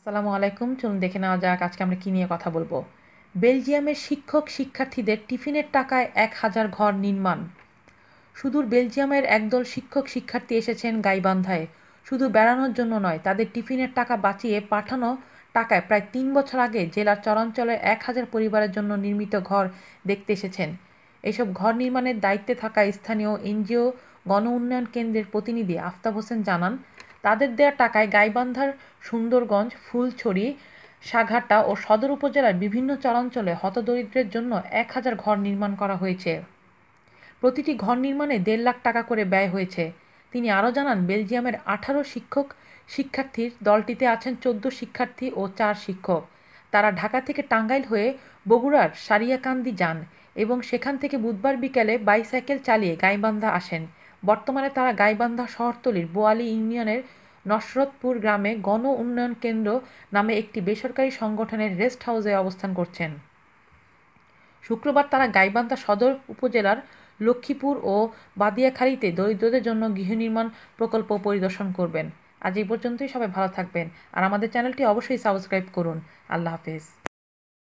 আসসালামু আলাইকুম চলুন দেখে নেওয়া যাক আজকে আমরা কী নিয়ে কথা বলবো বেলজিয়ামের শিক্ষক শিক্ষার্থীদের টিফিনের টাকায় এক হাজার ঘর নির্মাণ সুদূর বেলজিয়ামের একদল শিক্ষক শিক্ষার্থী এসেছেন গাইবান্ধায় শুধু বেড়ানোর জন্য নয় তাদের টিফিনের টাকা বাঁচিয়ে পাঠানো টাকায় প্রায় তিন বছর আগে জেলার চরাঞ্চলে এক হাজার পরিবারের জন্য নির্মিত ঘর দেখতে এসেছেন এসব ঘর নির্মাণের দায়িত্বে থাকা স্থানীয় এনজিও গণ উন্নয়ন কেন্দ্রের প্রতিনিধি আফতাব হোসেন জানান তাদের দেয়া টাকায় গাইবান্ধার সুন্দরগঞ্জ ফুলছড়ি সাঘাটা ও সদর উপজেলার বিভিন্ন চরাঞ্চলে হতদরিদ্রের জন্য এক হাজার ঘর নির্মাণ করা হয়েছে প্রতিটি ঘর নির্মাণে দেড় লাখ টাকা করে ব্যয় হয়েছে তিনি আরও জানান বেলজিয়ামের আঠারো শিক্ষক শিক্ষার্থীর দলটিতে আছেন চোদ্দ শিক্ষার্থী ও চার শিক্ষক তারা ঢাকা থেকে টাঙ্গাইল হয়ে বগুড়ার সারিয়াকান্দি যান এবং সেখান থেকে বুধবার বিকেলে বাইসাইকেল চালিয়ে গাইবান্ধা আসেন বর্তমানে তারা গাইবান্ধা শহরতলির বোয়ালি ইউনিয়নের নসরতপুর গ্রামে গণ উন্নয়ন কেন্দ্র নামে একটি বেসরকারি সংগঠনের রেস্ট হাউসে অবস্থান করছেন শুক্রবার তারা গাইবান্ধা সদর উপজেলার লক্ষ্মীপুর ও বাদিয়াখালীতে দরিদ্রদের জন্য গৃহ নির্মাণ প্রকল্প পরিদর্শন করবেন আজ এই পর্যন্তই সবাই ভালো থাকবেন আর আমাদের চ্যানেলটি অবশ্যই সাবস্ক্রাইব করুন আল্লাহ হাফেজ